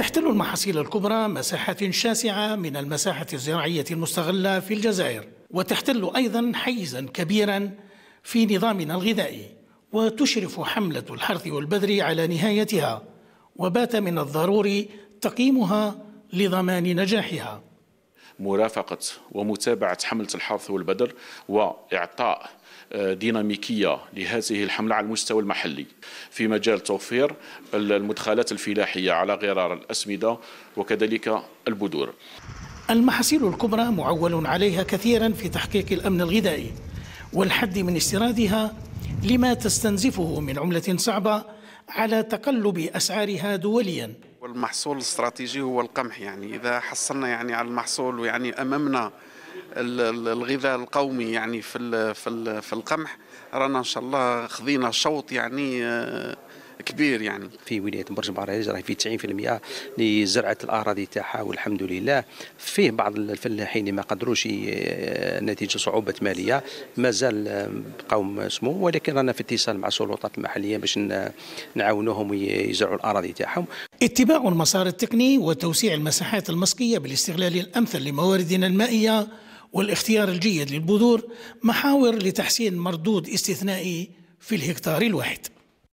تحتل المحاصيل الكبرى مساحات شاسعة من المساحة الزراعية المستغلة في الجزائر وتحتل أيضا حيزا كبيرا في نظامنا الغذائي وتشرف حملة الحرث والبذر على نهايتها وبات من الضروري تقييمها لضمان نجاحها مرافقة ومتابعة حملة الحظ والبدر وإعطاء آه، ديناميكية لهذه الحملة على المستوى المحلي في مجال توفير المدخلات الفلاحية على غرار الأسمدة وكذلك البذور المحاصيل الكبرى معول عليها كثيرا في تحقيق الأمن الغذائي والحد من استيرادها لما تستنزفه من عملة صعبة على تقلب أسعارها دوليا والمحصول الاستراتيجي هو القمح يعني اذا حصلنا يعني على المحصول ويعني امامنا الغذاء القومي يعني في في القمح رانا ان شاء الله خذينا شوط يعني آه، كبير يعني في ولايه برج العريج راه في 90% اللي زرعت الاراضي تاعها والحمد لله فيه بعض الفلاحين اللي ما قدروش نتيجه صعوبات ماليه مازال بقاو سمو ولكن رانا في اتصال مع السلطات المحليه باش نعاونوهم يزرعوا الاراضي تاعهم اتباع المسار التقني وتوسيع المساحات المسقيه بالاستغلال الامثل لمواردنا المائيه والاختيار الجيد للبذور محاور لتحسين مردود استثنائي في الهكتار الواحد